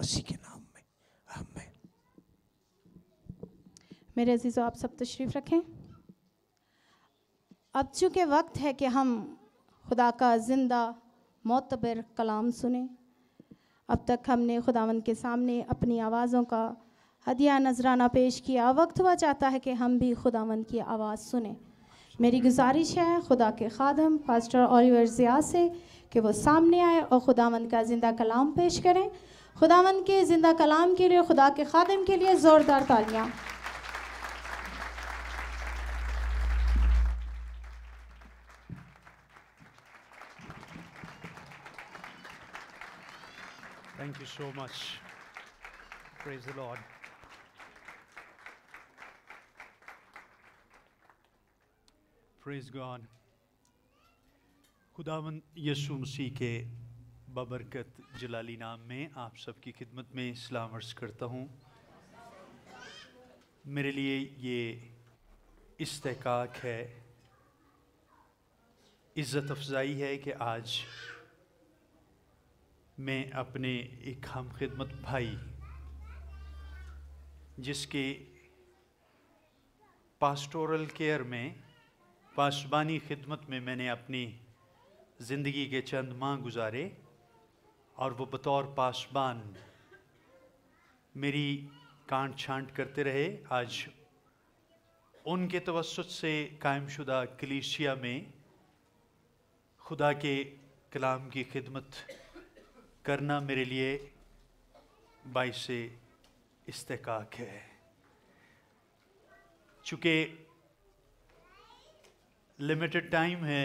मसीह के नाम में आमेन मेरे अजीज़ों आप सब तशरीफ़ रखें अब चूँकि वक्त है कि हम खुदा का ज़िंदा मोतबर कलाम सुने अब तक हमने खुदावन के सामने अपनी आवाज़ों का हदिया नजराना पेश किया वक्त हुआ चाहता है कि हम भी खुदावन की आवाज़ सुने मेरी गुजारिश है खुदा के खादम पास्टर ओलिवर ज़िया से कि वो सामने आए और खुदावन का ज़िंदा कलाम पेश करें खुदावन के ज़िंदा कलाम के लिए खुदा के खादम के लिए ज़ोरदार तालियाँ Thank you so much. Praise the Lord. Praise God. खुदावन यीशु मसीह के बबरकत जलाली नाम में आप सबकी खिदमत में इस्लाम अर्ज़ करता हूँ मेरे लिए ये इस्तकाक है इज़्ज़त अफजाई है कि आज मैं अपने एक हम खिदमत भाई जिसके पास्टोरल केयर में पासबानी खिदमत में मैंने अपनी ज़िंदगी के चंद माह गुजारे और वो बतौर पासबान मेरी कांट छांट करते रहे आज उनके तवसत से कायमशुदा कलीसिया में खुदा के कलाम की खिदमत करना मेरे लिए बाई से इस्तेक है चूँकि लिमिटेड टाइम है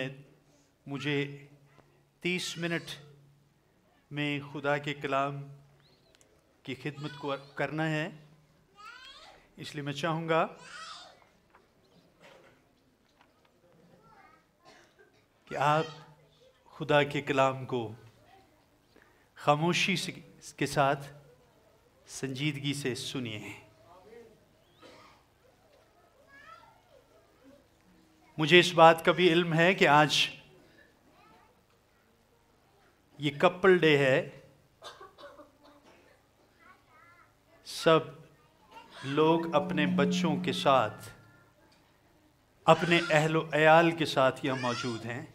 मुझे तीस मिनट में खुदा के कलाम की खिदमत को करना है इसलिए मैं चाहूँगा कि आप खुदा के कलाम को खामोशी के साथ संजीदगी से सुनिए मुझे इस बात का भी इल्म है कि आज ये कपल डे है सब लोग अपने बच्चों के साथ अपने अहलो अयाल के साथ यहाँ मौजूद हैं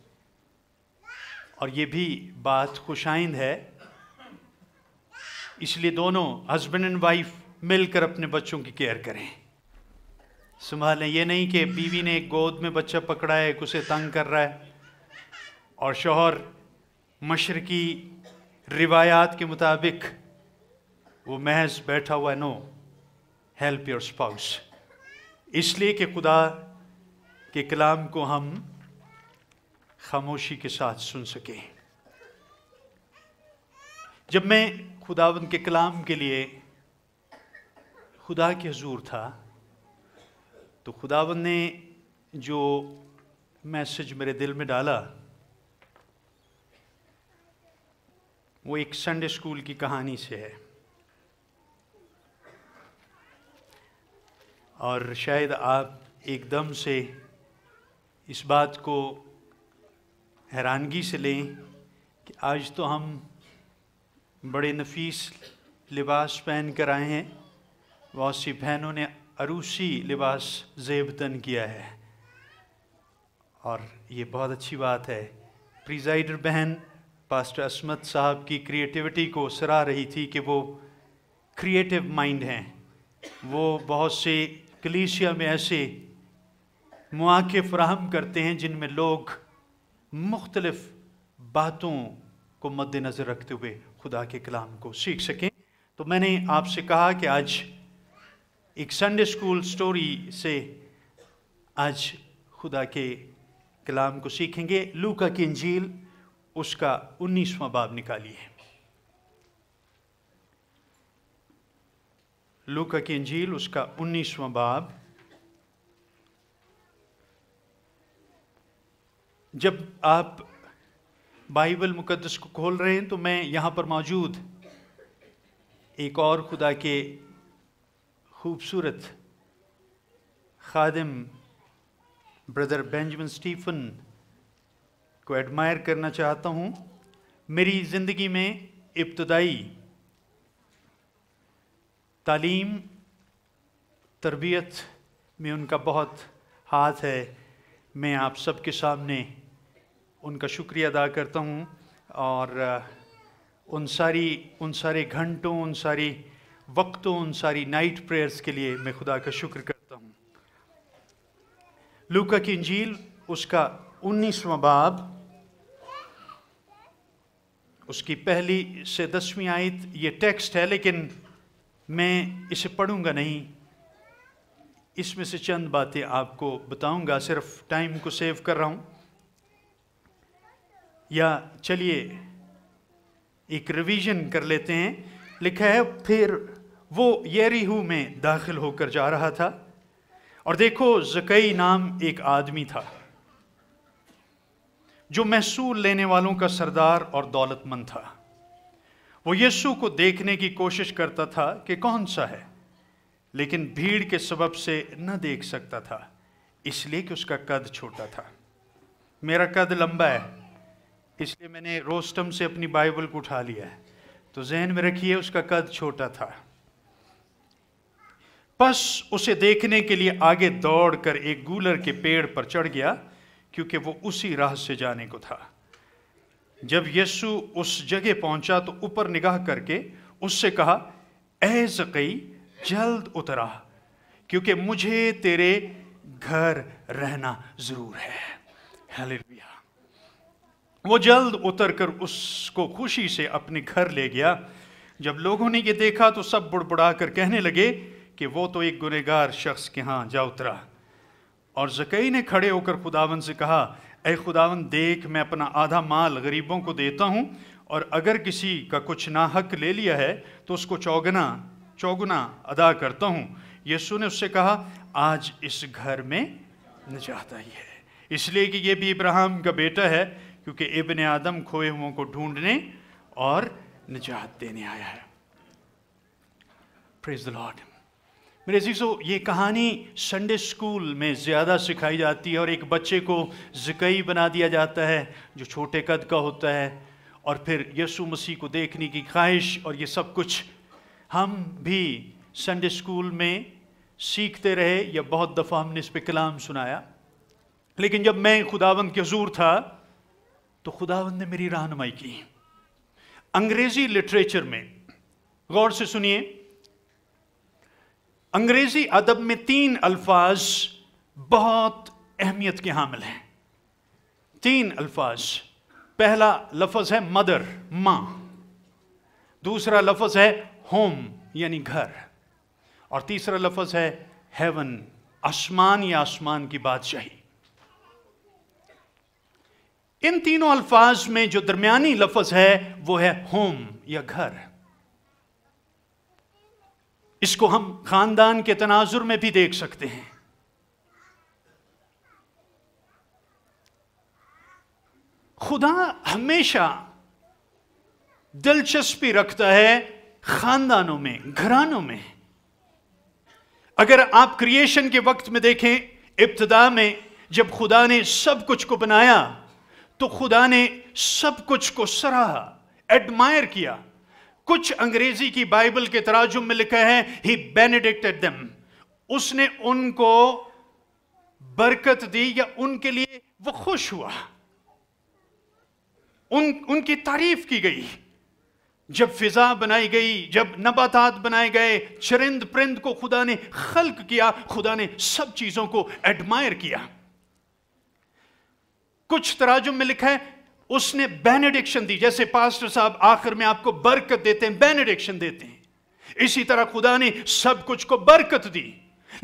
और ये भी बात खुशाइंद है इसलिए दोनों हस्बैंड एंड वाइफ मिलकर अपने बच्चों की केयर करें संभालें ये नहीं कि बीवी ने एक गोद में बच्चा पकड़ा है उसे तंग कर रहा है और शोहर मशरकी रिवायात के मुताबिक वो महज बैठा हुआ नो हेल्प योर स्पाउस इसलिए कि खुदा के कलाम को हम खामोशी के साथ सुन सकें जब मैं खुदावन के कलाम के लिए खुदा के हजूर था तो खुदावन ने जो मैसेज मेरे दिल में डाला वो एक संडे स्कूल की कहानी से है और शायद आप एकदम से इस बात को हैरानगी से लें कि आज तो हम बड़े नफीस लिबास पहन कर आए हैं बहुत सी बहनों ने अरूसी लिबास जेबतन किया है और ये बहुत अच्छी बात है प्रिजाइडर बहन पास्टर असमत साहब की क्रिएटिविटी को सराह रही थी कि वो क्रिएटिव माइंड हैं वो बहुत से कलीसिया में ऐसे मौक़े फ्राहम करते हैं जिनमें लोग मुख्तलफ़ बातों को मद्दनज़र रखते हुए खुदा के कलाम को सीख सकें तो मैंने आपसे कहा कि आज एक संडे स्कूल स्टोरी से आज खुदा के कलाम को सीखेंगे लूका की इंजील उसका उन्नीसवां बाब निकालिए लूका की अंजील उसका उन्नीसवां बाब जब आप बाइबल मुकद्दस को खोल रहे हैं तो मैं यहां पर मौजूद एक और खुदा के खूबसूरत खादिम ब्रदर बेंजमिन स्टीफन को एडमायर करना चाहता हूँ मेरी ज़िंदगी में इब्तदाई तालीम तरबियत में उनका बहुत हाथ है मैं आप सब के सामने उनका शुक्रिया अदा करता हूँ और उन सारी उन सारे घंटों उन सारी वक्तों उन सारी नाइट प्रेयर्स के लिए मैं खुदा का शुक्र करता हूँ लूका की इंजील उसका उन्नीसवा बाब उसकी पहली से दसवीं आयत ये टेक्स्ट है लेकिन मैं इसे पढ़ूंगा नहीं इसमें से चंद बातें आपको बताऊंगा सिर्फ टाइम को सेव कर रहा हूं या चलिए एक रिवीजन कर लेते हैं लिखा है फिर वो येरीहू में दाखिल होकर जा रहा था और देखो जकई नाम एक आदमी था जो महसूल लेने वालों का सरदार और दौलतमंद था वो यीशु को देखने की कोशिश करता था कि कौन सा है लेकिन भीड़ के सबब से न देख सकता था इसलिए कि उसका कद छोटा था मेरा कद लंबा है इसलिए मैंने रोस्टम से अपनी बाइबल को उठा लिया है तो जहन में रखिए उसका कद छोटा था बस उसे देखने के लिए आगे दौड़कर एक गूलर के पेड़ पर चढ़ गया क्योंकि वो उसी राह से जाने को था जब यीशु उस जगह पहुंचा तो ऊपर निगाह करके उससे कहा ऐज कई जल्द उतरा क्योंकि मुझे तेरे घर रहना ज़रूर है हालेलुया वो जल्द उतर कर उसको खुशी से अपने घर ले गया जब लोगों ने ये देखा तो सब बुड़बुड़ा कर कहने लगे कि वो तो एक गुनेगार शख्स के यहाँ जा उतरा और जकई ने खड़े होकर खुदावन से कहा ए खुदावन देख मैं अपना आधा माल गरीबों को देता हूँ और अगर किसी का कुछ ना हक ले लिया है तो उसको चौगना चौगुना अदा करता हूँ यीशु ने उससे कहा आज इस घर में निजात आई है इसलिए कि ये भी इब्राहिम का बेटा है क्योंकि इबन आदम खोए हुओं को ढूंढने और निजात देने आया है प्रेज द लॉर्ड मेरे जीजो ये कहानी संडे स्कूल में ज़्यादा सिखाई जाती है और एक बच्चे को जिकई बना दिया जाता है जो छोटे कद का होता है और फिर यीशु मसीह को देखने की ख्वाहिश और ये सब कुछ हम भी संडे स्कूल में सीखते रहे या बहुत दफ़ा हमने इस पर कलाम सुनाया लेकिन जब मैं खुदावंद के हजूर था तो खुदावंद ने मेरी रहनुमाई की अंग्रेज़ी लिटरेचर में गौर से सुनिए अंग्रेजी अदब में तीन अल्फाज बहुत अहमियत के हामिल हैं तीन अल्फाज पहला लफज है मदर माँ दूसरा लफज है होम यानी घर और तीसरा लफज है हेवन आसमान या आसमान की बादशाही इन तीनों अल्फाज में जो दरमियानी लफज है वो है होम या घर इसको हम खानदान के तनाजुर में भी देख सकते हैं खुदा हमेशा दिलचस्पी रखता है खानदानों में घरानों में अगर आप क्रिएशन के वक्त में देखें इब्तदा में जब खुदा ने सब कुछ को बनाया तो खुदा ने सब कुछ को सराहा एडमायर किया कुछ अंग्रेजी की बाइबल के तराजुम में लिखा है ही बेनेडिक्टेड देम उसने उनको बरकत दी या उनके लिए वो खुश हुआ उन उनकी तारीफ की गई जब फिजा बनाई गई जब नबातात बनाए गए चरिंद परिंद को खुदा ने खल्क किया खुदा ने सब चीजों को एडमायर किया कुछ तराजुम में लिखा है उसने बेनेडिक्शन दी जैसे पास्टर साहब आखिर में आपको बरकत देते हैं बेनेडिक्शन देते हैं इसी तरह खुदा ने सब कुछ को बरकत दी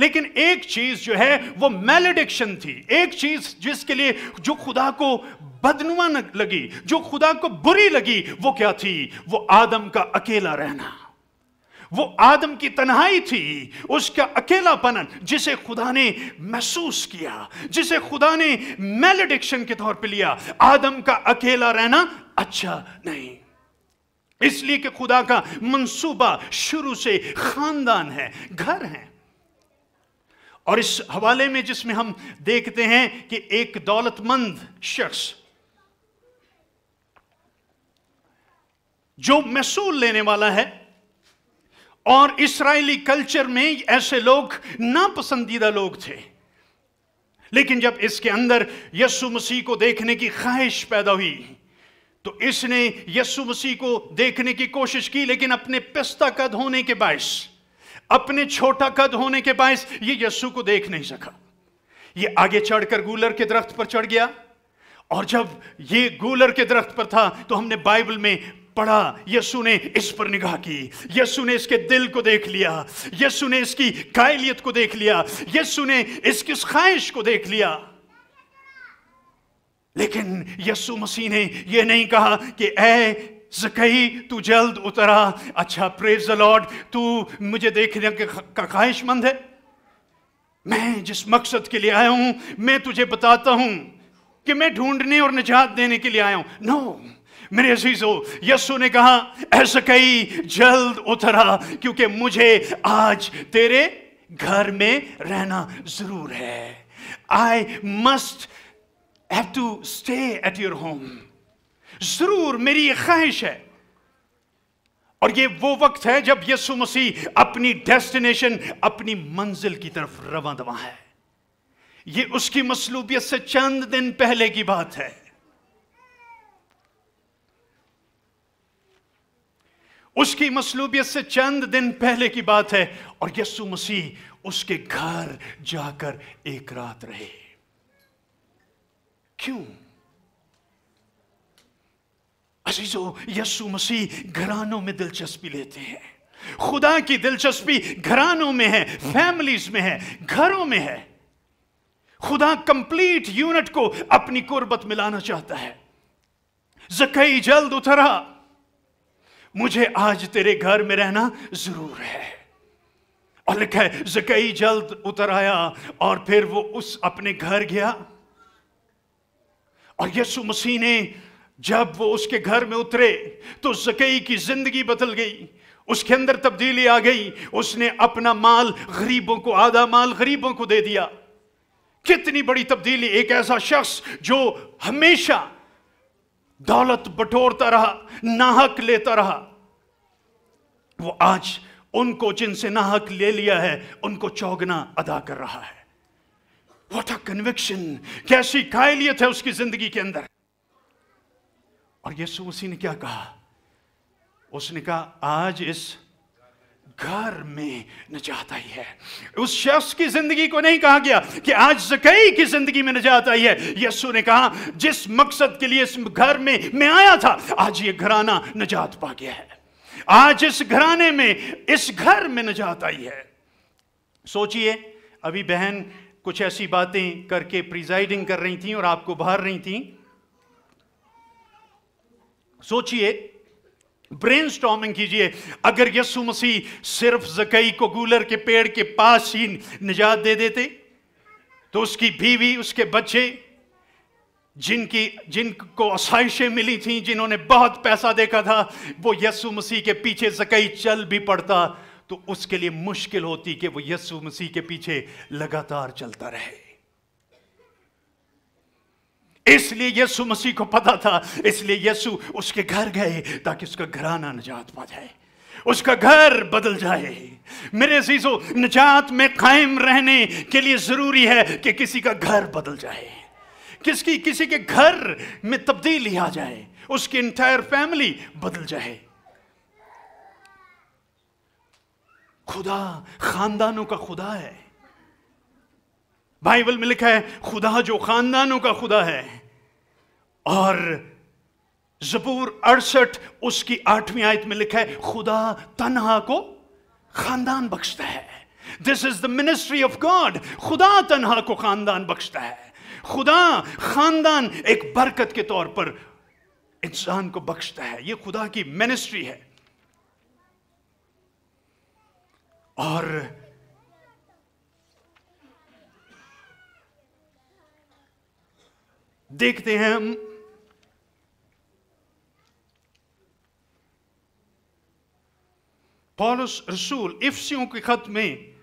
लेकिन एक चीज जो है वो मेलेडिक्शन थी एक चीज जिसके लिए जो खुदा को बदनुआ लगी जो खुदा को बुरी लगी वो क्या थी वो आदम का अकेला रहना वो आदम की तन्हाई थी उसका अकेलापन जिसे खुदा ने महसूस किया जिसे खुदा ने मेलेडिक्शन के तौर पे लिया आदम का अकेला रहना अच्छा नहीं इसलिए कि खुदा का मंसूबा शुरू से खानदान है घर है और इस हवाले में जिसमें हम देखते हैं कि एक दौलतमंद शख्स जो महसूल लेने वाला है और इसराइली कल्चर में ऐसे लोग नापसंदीदा लोग थे लेकिन जब इसके अंदर यस्सु मसीह को देखने की ख्वाहिश पैदा हुई तो इसने यसु मसीह को देखने की कोशिश की लेकिन अपने पिस्ता कद होने के बायस अपने छोटा कद होने के बायस ये यस्सु को देख नहीं सका ये आगे चढ़कर गूलर के दरख्त पर चढ़ गया और जब ये गूलर के दरख्त पर था तो हमने बाइबल में पढ़ा यसु ने इस पर निगाह की यसु ने इसके दिल को देख लिया यसु ने इसकी कायलियत को देख लिया यसु ने इसकी इस ख्वाहिश को देख लिया लेकिन यसु मसीह ने यह नहीं कहा कि ए कही तू जल्द उतरा अच्छा प्रेज लॉर्ड तू मुझे देखने का ख्वाहिशमंद है मैं जिस मकसद के लिए आया हूं मैं तुझे बताता हूं कि मैं ढूंढने और निजात देने के लिए आया हूं नो no. मेरे अजीजों यसु ने कहा ऐसा कई जल्द उतरा क्योंकि मुझे आज तेरे घर में रहना जरूर है I must have to stay at your home जरूर मेरी ख्वाहिश है और ये वो वक्त है जब यसु मसीह अपनी डेस्टिनेशन अपनी मंजिल की तरफ रवा दवा है ये उसकी मसलूबियत से चंद दिन पहले की बात है उसकी मसलूबियत से चंद दिन पहले की बात है और यस्सु मसीह उसके घर जाकर एक रात रहे क्यों अजीजो यस्सु मसीह घरानों में दिलचस्पी लेते हैं खुदा की दिलचस्पी घरानों में है फैमिलीज में है घरों में है खुदा कंप्लीट यूनिट को अपनी कुर्बत मिलाना चाहता है जकई जल्द उतरा मुझे आज तेरे घर में रहना जरूर है और लिखा है जकई जल्द उतर आया और फिर वो उस अपने घर गया और यीशु मसीह ने जब वो उसके घर में उतरे तो जकई की जिंदगी बदल गई उसके अंदर तब्दीली आ गई उसने अपना माल गरीबों को आधा माल गरीबों को दे दिया कितनी बड़ी तब्दीली एक ऐसा शख्स जो हमेशा दौलत बटोरता रहा नाहक लेता रहा वो आज उनको जिनसे नाहक ले लिया है उनको चौगना अदा कर रहा है वॉट अ कन्विक्शन कैसी कायलियत है उसकी जिंदगी के अंदर और यीशु उसी ने क्या कहा उसने कहा आज इस घर में नजात आई है उस शख्स की जिंदगी को नहीं कहा गया कि आज जकई की जिंदगी में नजात आई है यस्सु ने कहा जिस मकसद के लिए इस घर में मैं आया था आज ये घराना नजात पा गया है आज इस घराने में इस घर में नजात आई है सोचिए अभी बहन कुछ ऐसी बातें करके प्रिजाइडिंग कर रही थी और आपको बाहर रही थी सोचिए ब्रेन स्टॉमिंग कीजिए अगर यसु मसीह सिर्फ जकई को गूलर के पेड़ के पास ही निजात दे देते तो उसकी बीवी उसके बच्चे जिनकी जिनको आसाइशें मिली थी जिन्होंने बहुत पैसा देखा था वो यसु मसीह के पीछे जकई चल भी पड़ता तो उसके लिए मुश्किल होती कि वो यसु मसीह के पीछे लगातार चलता रहे इसलिए यीशु मसीह को पता था इसलिए यीशु उसके घर गए ताकि उसका घराना निजात पा जाए उसका घर बदल जाए मेरे जीजो निजात में कायम रहने के लिए ज़रूरी है कि किसी का घर बदल जाए किसकी किसी के घर में तब्दीली आ जाए उसकी इंटायर फैमिली बदल जाए खुदा खानदानों का खुदा है बाइबल में लिखा है खुदा जो खानदानों का खुदा है और जबूर अड़सठ उसकी आठवीं आयत में लिखा है खुदा तनहा को खानदान बख्शता है this is the ministry of God खुदा तनहा को खानदान बख्शता है खुदा खानदान एक बरकत के तौर पर इंसान को बख्शता है यह खुदा की मिनिस्ट्री है और देखते हैं हम पॉलस रसूल इफ्सियों के खत में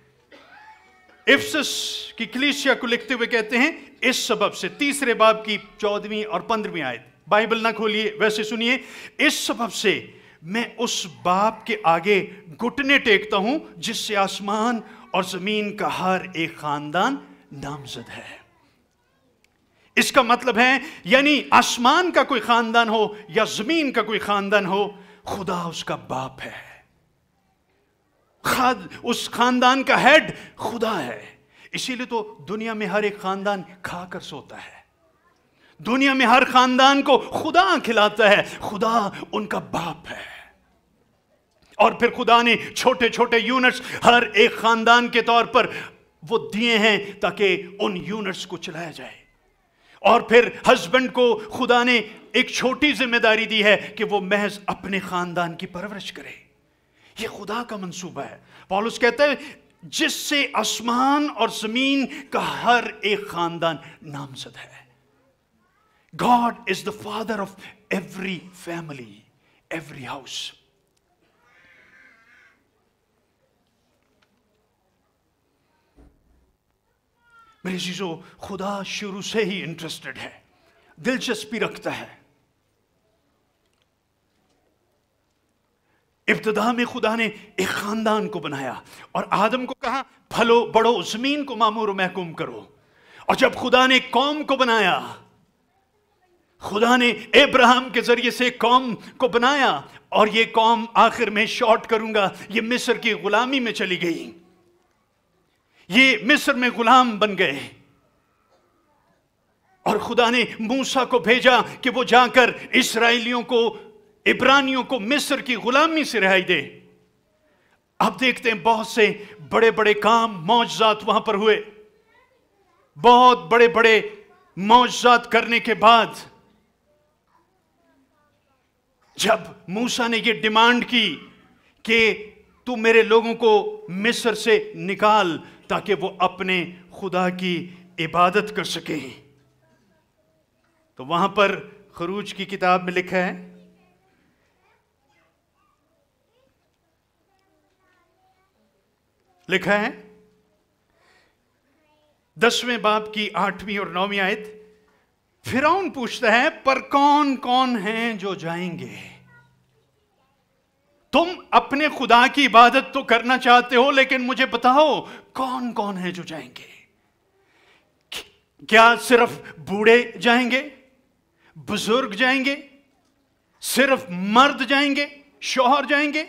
इफ्सस की क्लीसिया को लिखते हुए कहते हैं इस सबब से तीसरे बाब की चौदहवीं और पंद्रहवीं आयत बाइबल ना खोलिए वैसे सुनिए इस सबब से मैं उस बाप के आगे घुटने टेकता हूं जिससे आसमान और जमीन का हर एक खानदान नामजद है इसका मतलब है यानी आसमान का कोई खानदान हो या जमीन का कोई खानदान हो खुदा उसका बाप है खाद उस खानदान का हेड खुदा है इसीलिए तो दुनिया में हर एक खानदान खाकर सोता है दुनिया में हर खानदान को खुदा खिलाता है खुदा उनका बाप है और फिर खुदा ने छोटे छोटे यूनिट्स हर एक खानदान के तौर पर वो दिए हैं ताकि उन यूनिट्स को चलाया जाए और फिर हस्बैंड को खुदा ने एक छोटी जिम्मेदारी दी है कि वो महज अपने ख़ानदान की परवरिश करे ये खुदा का मंसूबा है पॉलुस कहता है जिससे आसमान और ज़मीन का हर एक ख़ानदान नामजद है God is the father of every family every house मेरे चीजों खुदा शुरू से ही इंटरेस्टेड है दिलचस्पी रखता है इब्तदा में खुदा ने एक खानदान को बनाया और आदम को कहा फलो बड़ो जमीन को मामूर महकूम करो और जब खुदा ने कौम को बनाया खुदा ने इब्राहिम के जरिए से कौम को बनाया और ये कौम आखिर में शॉर्ट करूंगा ये मिस्र की गुलामी में चली गई ये मिस्र में गुलाम बन गए और खुदा ने मूसा को भेजा कि वो जाकर इसराइलियों को इब्रानियों को मिस्र की गुलामी से रिहाई दे अब देखते हैं बहुत से बड़े बड़े काम मौजात वहां पर हुए बहुत बड़े बड़े मौजात करने के बाद जब मूसा ने यह डिमांड की कि तू मेरे लोगों को मिस्र से निकाल ताकि वो अपने खुदा की इबादत कर सकें तो वहां पर खरूज की किताब में लिखा है लिखा है दसवें बाप की आठवीं और नौवीं आयत फिराउन पूछता है पर कौन कौन हैं जो जाएंगे तुम अपने खुदा की इबादत तो करना चाहते हो लेकिन मुझे बताओ कौन कौन है जो जाएंगे क्या सिर्फ बूढ़े जाएंगे बुजुर्ग जाएंगे सिर्फ मर्द जाएंगे शोहर जाएंगे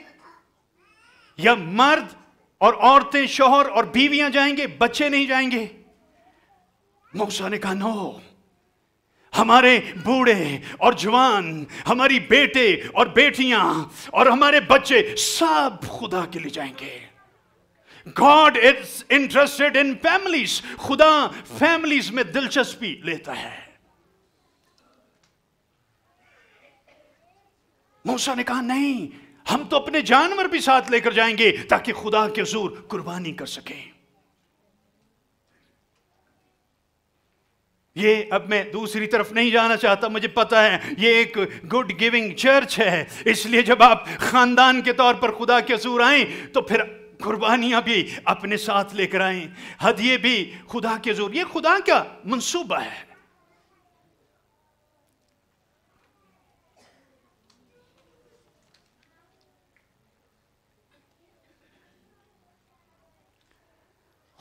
या मर्द और औरतें शोहर और बीवियां जाएंगे बच्चे नहीं जाएंगे मूसा ने कहा नो हमारे बूढ़े और जवान हमारी बेटे और बेटियां और हमारे बच्चे सब खुदा के लिए जाएंगे God is interested in families खुदा फैमिलीज में दिलचस्पी लेता है मूसा ने कहा नहीं हम तो अपने जानवर भी साथ लेकर जाएंगे ताकि खुदा के जूर कुर्बानी कर सकें ये अब मैं दूसरी तरफ नहीं जाना चाहता मुझे पता है ये एक गुड गिविंग चर्च है इसलिए जब आप ख़ानदान के तौर पर खुदा के असूर आए तो फिर कुर्बानियां भी अपने साथ लेकर आए हदिये भी खुदा के जोर ये खुदा का मंसूबा है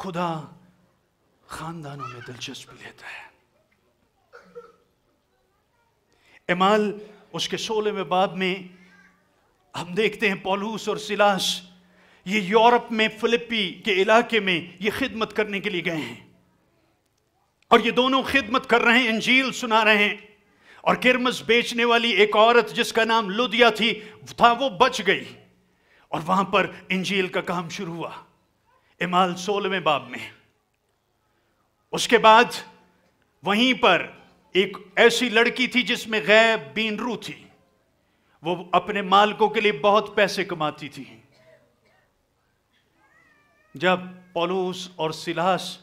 खुदा खानदानों में दिलचस्पी लेता है इमाल उसके सोलहवें बाब में हम देखते हैं पॉलूस और सिलास ये यूरोप में फिलिपी के इलाके में ये खिदमत करने के लिए गए हैं और ये दोनों खिदमत कर रहे हैं इंजील सुना रहे हैं और किरमस बेचने वाली एक औरत जिसका नाम लुदिया थी था वो बच गई और वहां पर इंजील का काम शुरू हुआ इमाल सोलहवें बाब में उसके बाद वहीं पर एक ऐसी लड़की थी जिसमें गैब बीन रू थी वो अपने मालकों के लिए बहुत पैसे कमाती थी जब पलूस और सिलास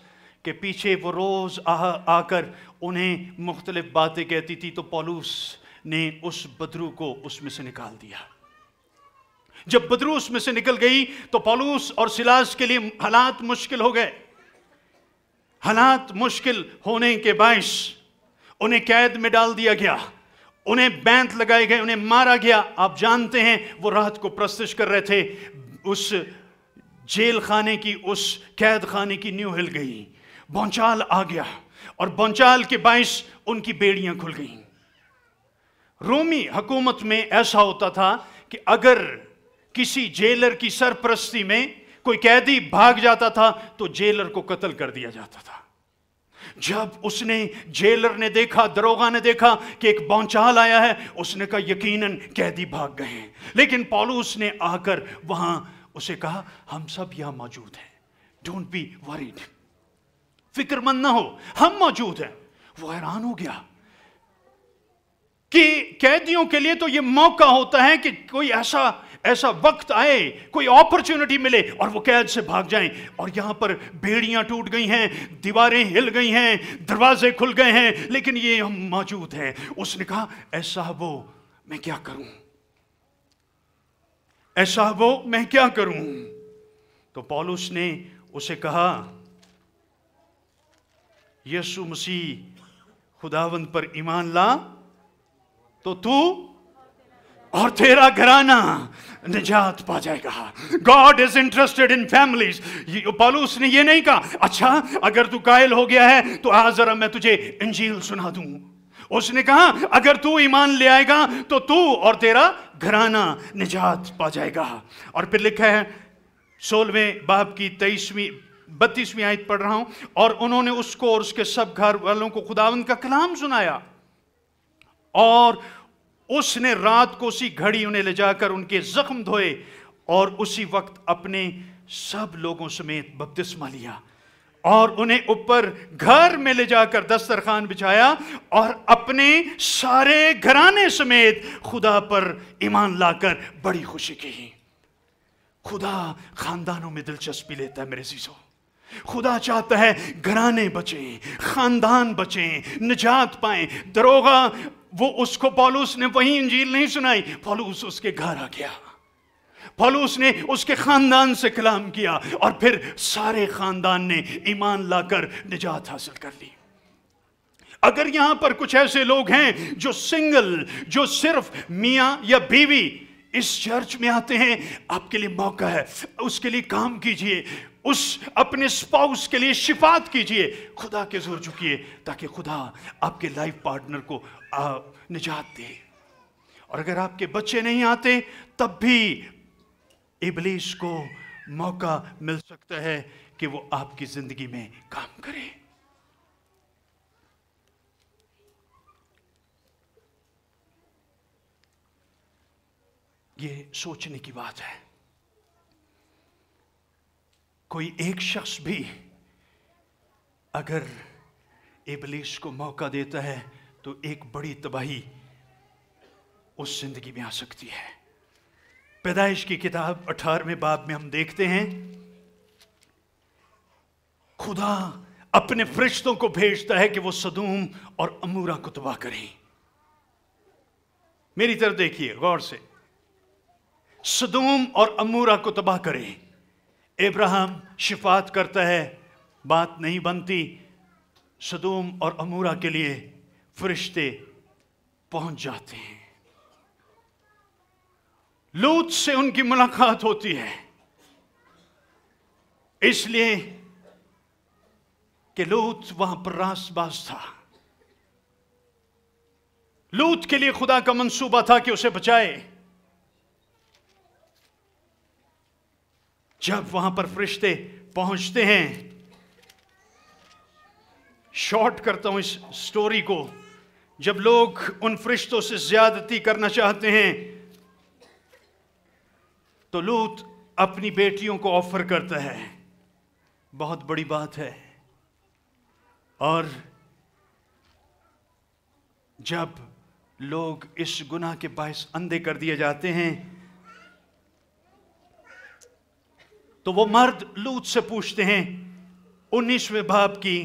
के पीछे वो रोज आ, आकर उन्हें मुख्तलिफ बातें कहती थी तो पलूस ने उस बदरू को उसमें से निकाल दिया जब बदरू उसमें से निकल गई तो पलूस और सिलास के लिए हालात मुश्किल हो गए हालात मुश्किल होने के बायस उन्हें कैद में डाल दिया गया उन्हें बैंत लगाए गए उन्हें मारा गया आप जानते हैं वो राहत को प्रस्तुत कर रहे थे उस जेल खाने की उस कैद खाने की न्यू हिल गई बौचाल आ गया और बौचाल के बायस उनकी बेड़ियां खुल गई रोमी हुकूमत में ऐसा होता था कि अगर किसी जेलर की सरपरस्ती में कोई कैदी भाग जाता था तो जेलर को कत्ल कर दिया जाता था जब उसने जेलर ने देखा दरोगा ने देखा कि एक बौचाल आया है उसने कहा यकीनन कैदी भाग गए हैं लेकिन पॉलूस ने आकर वहां उसे कहा हम सब यहां मौजूद हैं डोंट बी वरीड फिक्रमंद ना हो हम मौजूद हैं वो हैरान हो गया कि कैदियों के लिए तो यह मौका होता है कि कोई ऐसा ऐसा वक्त आए कोई अपॉर्चुनिटी मिले और वो कैद से भाग जाएं और यहां पर बेड़ियां टूट गई हैं दीवारें हिल गई हैं दरवाजे खुल गए हैं लेकिन ये हम मौजूद हैं उसने कहा ऐसा वो मैं क्या करूं ऐसा वो मैं क्या करूं तो पॉलुस ने उसे कहा यीशु मसीह खुदावंत पर ईमान ला तो तू और तेरा घराना निजात पा जाएगा God is interested in families पॉलूस ने ये नहीं कहा अच्छा अगर तू कायल हो गया है तो आज जरा मैं तुझे इंजील सुना दूं उसने कहा अगर तू ईमान ले आएगा तो तू और तेरा घराना निजात पा जाएगा और फिर लिखा है सोलहवें बाप की तेईसवीं बत्तीसवीं आयत पढ़ रहा हूं और उन्होंने उसको और उसके सब घर वालों को खुदावन का कलाम सुनाया और उसने रात को उसी घड़ी उन्हें ले जाकर उनके जख्म धोए और उसी वक्त अपने सब लोगों समेत बपतिस्मा लिया और उन्हें ऊपर घर में ले जाकर दस्तरखान बिछाया और अपने सारे घराने समेत खुदा पर ईमान लाकर बड़ी खुशी की खुदा खानदानों में दिलचस्पी लेता है मेरे जीजों खुदा चाहता है घराने बचें खानदान बचें निजात पाएं दरोगा वो उसको पॉलूस ने वही इंजील नहीं सुनाई पॉलूस उसके घर आ गया पॉलूस ने उसके खानदान से कलाम किया और फिर सारे खानदान ने ईमान लाकर निजात हासिल कर ली अगर यहां पर कुछ ऐसे लोग हैं जो सिंगल जो सिर्फ मियां या बीवी इस चर्च में आते हैं आपके लिए मौका है उसके लिए काम कीजिए उस अपने स्पाउस के लिए शिफात कीजिए खुदा के जोर झुकी ताकि खुदा आपके लाइफ पार्टनर को निजात दे और अगर आपके बच्चे नहीं आते तब भी इबलीस को मौका मिल सकता है कि वो आपकी जिंदगी में काम करे ये सोचने की बात है कोई एक शख्स भी अगर इबलीस को मौका देता है तो एक बड़ी तबाही उस जिंदगी में आ सकती है पैदाइश की किताब अठारहवें बाब में हम देखते हैं खुदा अपने फरिश्तों को भेजता है कि वो सदूम और अमूरा को तबाह करें मेरी तरफ देखिए गौर से सदूम और अमूरा को तबाह करें इब्राहिम शिफात करता है बात नहीं बनती सदूम और अमूरा के लिए फरिश्ते पहुंच जाते हैं लूत से उनकी मुलाकात होती है इसलिए कि लूत वहां पर रासबास था लूत के लिए खुदा का मंसूबा था कि उसे बचाए जब वहां पर फरिश्ते पहुंचते हैं शॉर्ट करता हूं इस स्टोरी को जब लोग उन फरिश्तों से ज्यादती करना चाहते हैं तो लूत अपनी बेटियों को ऑफर करता है बहुत बड़ी बात है और जब लोग इस गुनाह के बायस अंधे कर दिए जाते हैं तो वो मर्द लूत से पूछते हैं उन्नीसवें बाप की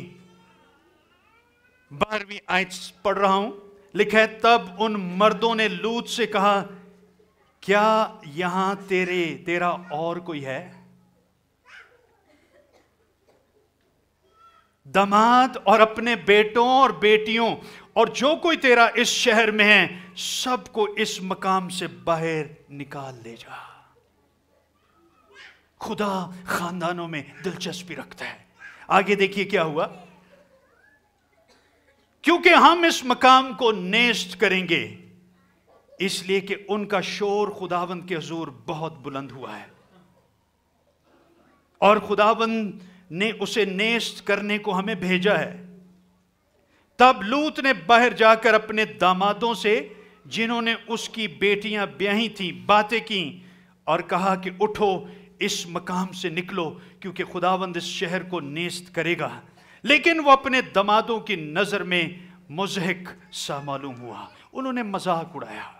बारहवीं आयत पढ़ रहा हूं लिखे तब उन मर्दों ने लूत से कहा क्या यहां तेरे तेरा और कोई है दमाद और अपने बेटों और बेटियों और जो कोई तेरा इस शहर में है सबको इस मकाम से बाहर निकाल ले जा खुदा खानदानों में दिलचस्पी रखता है आगे देखिए क्या हुआ क्योंकि हम इस मकाम को नेस्त करेंगे इसलिए कि उनका शोर खुदावंद के हजूर बहुत बुलंद हुआ है और खुदावंद ने उसे नेस्त करने को हमें भेजा है तब लूत ने बाहर जाकर अपने दामादों से जिन्होंने उसकी बेटियां ब्याही थी बातें की और कहा कि उठो इस मकाम से निकलो क्योंकि खुदावंद इस शहर को नेस्त करेगा लेकिन वो अपने दमादों की नज़र में मुजहक सा मालूम हुआ उन्होंने मजाक उड़ाया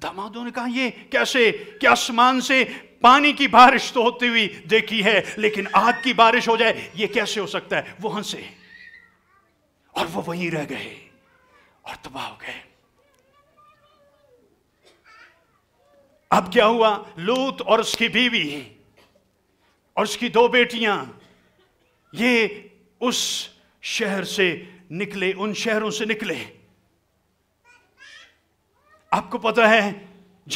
दमादों ने कहा ये कैसे क्या आसमान से पानी की बारिश तो होती हुई देखी है लेकिन आग की बारिश हो जाए ये कैसे हो सकता है वो हंसे और वो वहीं रह गए और तबाह हो गए अब क्या हुआ लूत और उसकी बीवी और उसकी दो बेटियां ये उस शहर से निकले उन शहरों से निकले आपको पता है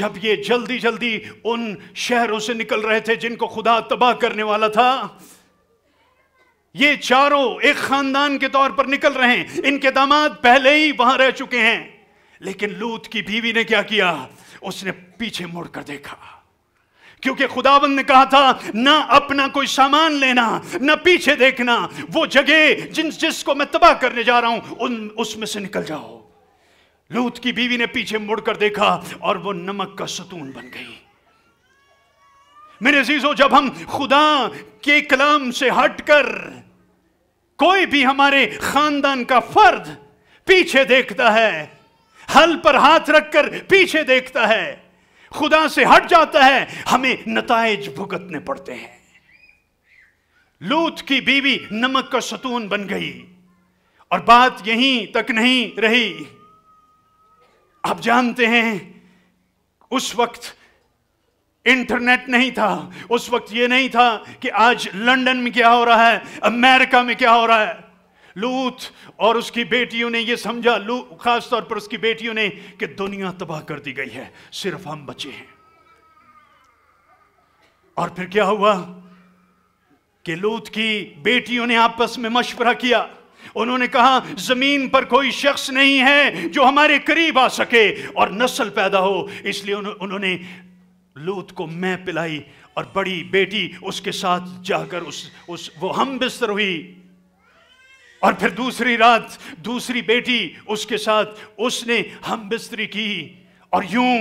जब ये जल्दी जल्दी उन शहरों से निकल रहे थे जिनको खुदा तबाह करने वाला था ये चारों एक खानदान के तौर पर निकल रहे हैं इनके दामाद पहले ही वहां रह चुके हैं लेकिन लूत की बीवी ने क्या किया उसने पीछे मुड़कर देखा क्योंकि खुदावन ने कहा था ना अपना कोई सामान लेना ना पीछे देखना वो जगह जिन जिसको मैं तबाह करने जा रहा हूं उन उसमें से निकल जाओ लूत की बीवी ने पीछे मुड़कर देखा और वो नमक का सतून बन गई मेरे जीजो जब हम खुदा के कलाम से हटकर कोई भी हमारे खानदान का फर्द पीछे देखता है हल पर हाथ रखकर पीछे देखता है खुदा से हट जाता है हमें नतज भुगतने पड़ते हैं लूत की बीवी नमक का सतून बन गई और बात यहीं तक नहीं रही आप जानते हैं उस वक्त इंटरनेट नहीं था उस वक्त यह नहीं था कि आज लंदन में क्या हो रहा है अमेरिका में क्या हो रहा है लूत और उसकी बेटियों ने यह समझा लू खासतौर पर उसकी बेटियों ने कि दुनिया तबाह कर दी गई है सिर्फ हम बचे हैं और फिर क्या हुआ कि लूत की बेटियों ने आपस में मशवरा किया उन्होंने कहा जमीन पर कोई शख्स नहीं है जो हमारे करीब आ सके और नस्ल पैदा हो इसलिए उन्होंने लूत को मैं पिलाई और बड़ी बेटी उसके साथ जाकर उस उस वो हम बिस्तर हुई और फिर दूसरी रात दूसरी बेटी उसके साथ उसने हम बिस्तरी की और यूं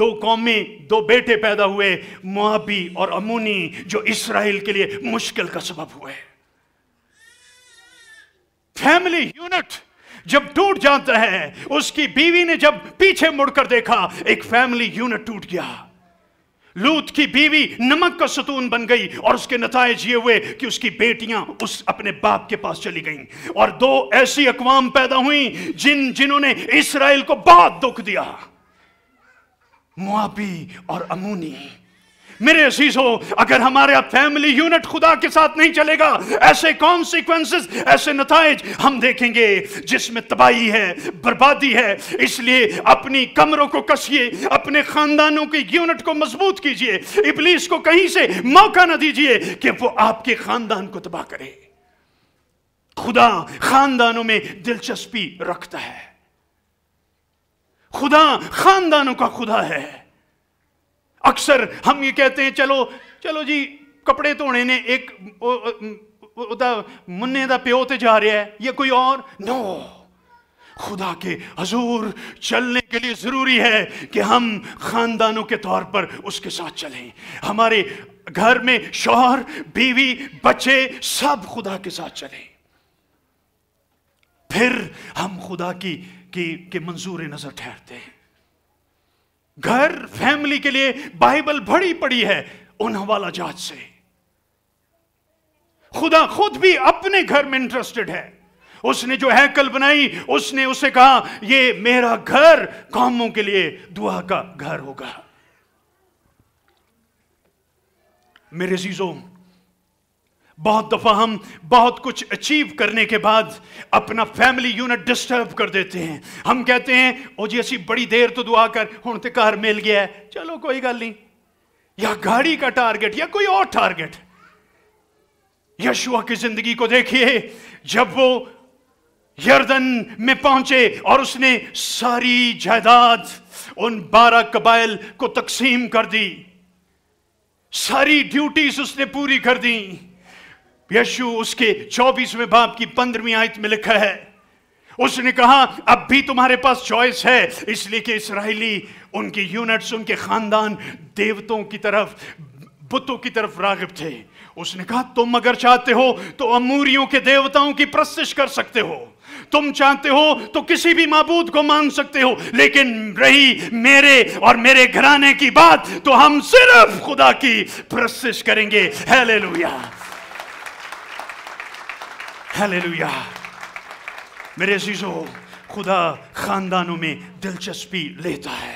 दो कौमी दो बेटे पैदा हुए मुआबी और अमूनी जो इसराइल के लिए मुश्किल का सबब हुए फैमिली यूनिट जब टूट जाता है उसकी बीवी ने जब पीछे मुड़कर देखा एक फैमिली यूनिट टूट गया लूत की बीवी नमक का सतून बन गई और उसके नतज ये हुए कि उसकी बेटियां उस अपने बाप के पास चली गईं और दो ऐसी अकवाम पैदा हुई जिन जिन्होंने इसराइल को बहुत दुख दिया मुआबी और अमूनी मेरे अजीजों अगर हमारे फैमिली यूनिट खुदा के साथ नहीं चलेगा ऐसे कॉन्सिक्वेंसेस ऐसे नतज हम देखेंगे जिसमें तबाही है बर्बादी है इसलिए अपनी कमरों को कसिए अपने खानदानों के यूनिट को मजबूत कीजिए इबलीस को कहीं से मौका ना दीजिए कि वो आपके खानदान को तबाह करे खुदा खानदानों में दिलचस्पी रखता है खुदा खानदानों का खुदा है अक्सर हम ये कहते हैं चलो चलो जी कपड़े धोने ने एक मुन्ने का प्यो तो जा रहा है या कोई और नो खुदा के हजूर चलने के लिए ज़रूरी है कि हम ख़ानदानों के तौर पर उसके साथ चलें हमारे घर में शोहर बीवी बच्चे सब खुदा के साथ चलें फिर हम खुदा की की के मंजूर नज़र ठहरते हैं घर फैमिली के लिए बाइबल भरी पड़ी है उन हवाला जात से खुदा खुद भी अपने घर में इंटरेस्टेड है उसने जो हैकल बनाई उसने उसे कहा ये मेरा घर कामों के लिए दुआ का घर होगा मेरे जीजों बहुत दफा हम बहुत कुछ अचीव करने के बाद अपना फैमिली यूनिट डिस्टर्ब कर देते हैं हम कहते हैं ओ जी असी बड़ी देर तो दुआ कर हूं तो घर मिल गया है चलो कोई गल नहीं या गाड़ी का टारगेट या कोई और टारगेट यशुआ की जिंदगी को देखिए जब वो यर्दन में पहुंचे और उसने सारी जायदाद उन बारह कबाइल को तकसीम कर दी सारी ड्यूटीज उसने पूरी कर दी यशु उसके चौबीसवें बाप की पंद्रहवीं आयत में लिखा है उसने कहा अब भी तुम्हारे पास चॉइस है इसलिए कि इसराइली उनके यूनिट्स उनके खानदान देवतों की तरफ बुतों की तरफ रागब थे उसने कहा तुम अगर चाहते हो तो अमूरियों के देवताओं की प्रस्तिश कर सकते हो तुम चाहते हो तो किसी भी मबूद को मान सकते हो लेकिन रही मेरे और मेरे घराने की बात तो हम सिर्फ खुदा की प्रस्तिश करेंगे हेले हालेलुया मेरे जीजो खुदा खानदानों में दिलचस्पी लेता है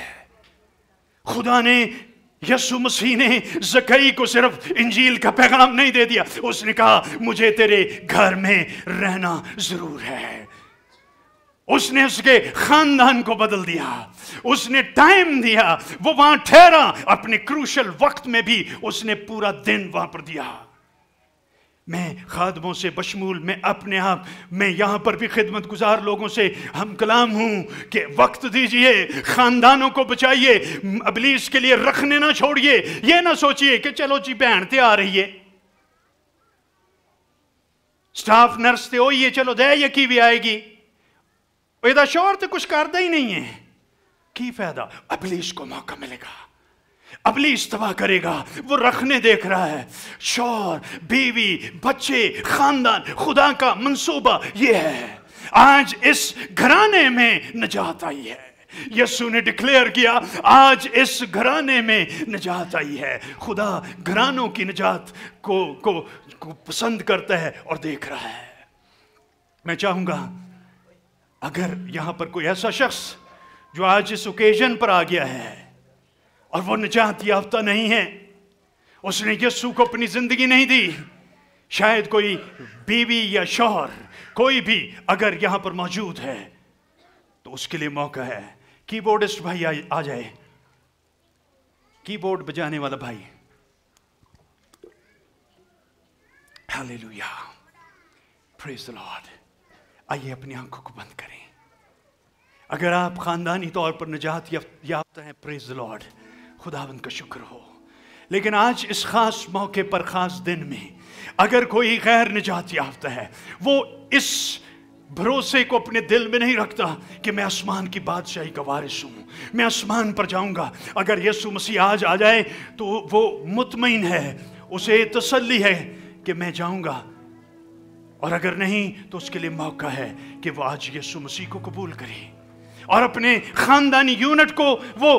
खुदा ने यसु मसीह ने जकई को सिर्फ इंजील का पैगाम नहीं दे दिया उसने कहा मुझे तेरे घर में रहना जरूर है उसने उसके खानदान को बदल दिया उसने टाइम दिया वो वहां ठहरा अपने क्रूशल वक्त में भी उसने पूरा दिन वहां पर दिया मैं खादमों से बशमूल मैं अपने आप मैं यहाँ पर भी खिदमत गुजार लोगों से हम कलाम हूँ कि वक्त दीजिए ख़ानदानों को बचाइए अबलीस के लिए रखने ना छोड़िए ये ना सोचिए कि चलो जी बहन ते आ रही है स्टाफ नर्स तो ही है चलो दया यकी भी आएगी यदा शोर तो कुछ करता ही नहीं है की फायदा अबलीस को मौका मिलेगा अबली इज्तवा करेगा वो रखने देख रहा है शोर बीवी बच्चे खानदान खुदा का मंसूबा ये है आज इस घराने में नजात आई है यसु ने डिक्लेयर किया आज इस घराने में निजात आई है खुदा घरानों की निजात को को को पसंद करता है और देख रहा है मैं चाहूंगा अगर यहां पर कोई ऐसा शख्स जो आज इस ओकेजन पर आ गया है और वो निजात याफ्ता नहीं है उसने यस्सु को अपनी ज़िंदगी नहीं दी शायद कोई बीवी या शोहर कोई भी अगर यहां पर मौजूद है तो उसके लिए मौका है कीबोर्डिस्ट भाई आ, आ जाए कीबोर्ड बजाने वाला भाई हालेलुया प्रेज द लॉर्ड आइए अपनी आंखों को बंद करें अगर आप खानदानी तौर पर निजात याफ्ता हैं प्रेज द लॉर्ड खुदावन का शुक्र हो लेकिन आज इस खास मौके पर खास दिन में अगर कोई गैर निजात याफ्ता है वो इस भरोसे को अपने दिल में नहीं रखता कि मैं आसमान की बादशाही का वारिस हूं मैं आसमान पर जाऊँगा अगर यीशु मसीह आज आ जाए तो वो मुतमिन है उसे तसल्ली है कि मैं जाऊँगा और अगर नहीं तो उसके लिए मौका है कि वो आज यीशु मसीह को कबूल करे और अपने ख़ानदानी यूनिट को वो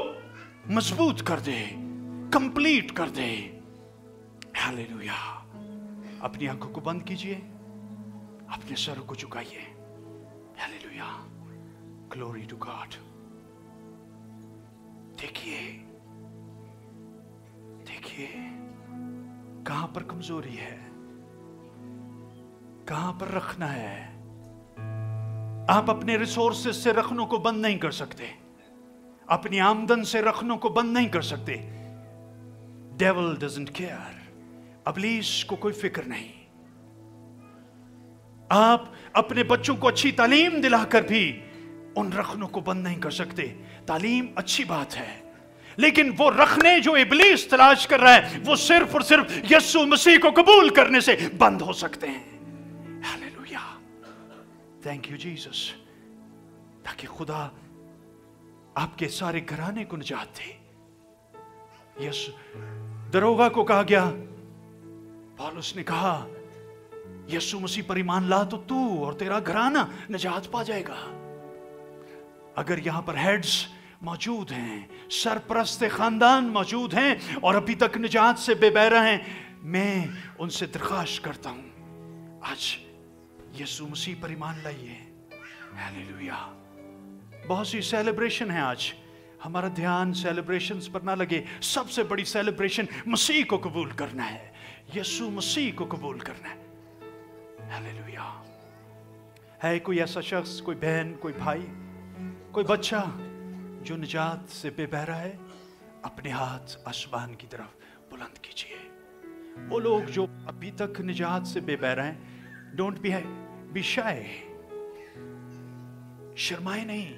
मजबूत कर दे कंप्लीट कर दे हालेलुया अपनी आंखों को बंद कीजिए अपने सर को झुकाइए हालेलुया ग्लोरी टू गॉड देखिए देखिए कहां पर कमजोरी है कहां पर रखना है आप अपने रिसोर्सेस से रखनों को बंद नहीं कर सकते अपनी आमदन से रखनों को बंद नहीं कर सकते डेवल डजेंट केयर अबलीस को कोई फिक्र नहीं आप अपने बच्चों को अच्छी तालीम दिलाकर भी उन रखनों को बंद नहीं कर सकते तालीम अच्छी बात है लेकिन वो रखने जो इबलीस तलाश कर रहा है वो सिर्फ और सिर्फ यस्सु मसीह को कबूल करने से बंद हो सकते हैं थैंक यू जीसस ताकि खुदा आपके सारे घराने को निजात दे यस दरोगा को कहा गया पॉलुस ने कहा यीशु मसीह परिमान ला तो तू और तेरा घराना निजात पा जाएगा अगर यहां पर हेड्स मौजूद हैं सरप्रस्त खानदान मौजूद हैं और अभी तक निजात से बेबैर हैं मैं उनसे दरखास्त करता हूं आज यीशु मसीह परिमान लाइए हालेलुया बहुत सी सेलिब्रेशन है आज हमारा ध्यान सेलिब्रेशंस पर ना लगे सबसे बड़ी सेलिब्रेशन मसीह को कबूल करना है यीशु मसीह को कबूल करना है हालेलुया है कोई ऐसा शख्स कोई बहन कोई भाई कोई बच्चा जो निजात से बेबहरा है अपने हाथ आसमान की तरफ बुलंद कीजिए वो लोग जो अभी तक निजात से बेबहरा हैं डोंट बी है बी शाय शर्माए नहीं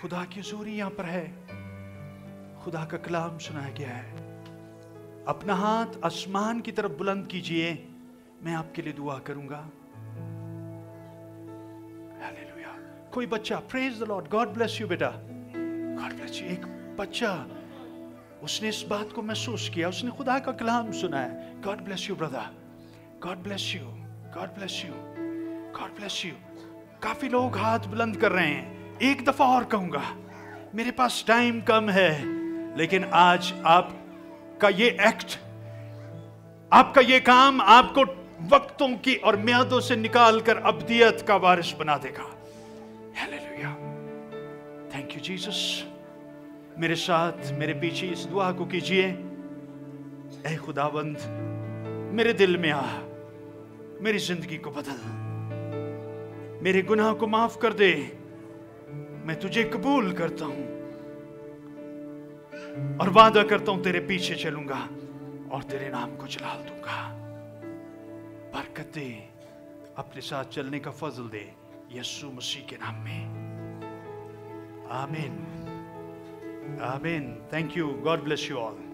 खुदा की जोरी यहां पर है खुदा का कलाम सुनाया गया है अपना हाथ आसमान की तरफ बुलंद कीजिए मैं आपके लिए दुआ करूंगा कोई बच्चा praise the lord God bless you बेटा गॉड ब्लेस यू एक बच्चा उसने इस बात को महसूस किया उसने खुदा का कलाम सुना है God bless you brother God bless you God bless you God bless you काफी लोग हाथ बुलंद कर रहे हैं एक दफा और कहूंगा मेरे पास टाइम कम है लेकिन आज आपका ये एक्ट आपका ये काम आपको वक्तों की और म्यादों से निकालकर अबदियत का वारिस बना देगा थैंक यू जीसस मेरे साथ मेरे पीछे इस दुआ को कीजिए ए खुदाबंद मेरे दिल में आ मेरी जिंदगी को बदल मेरे गुनाह को माफ कर दे मैं तुझे कबूल करता हूं और वादा करता हूं तेरे पीछे चलूंगा और तेरे नाम को चला दूंगा बरकत दे अपने साथ चलने का फजल दे यसु मसीह के नाम में आमीन आमीन thank you God bless you all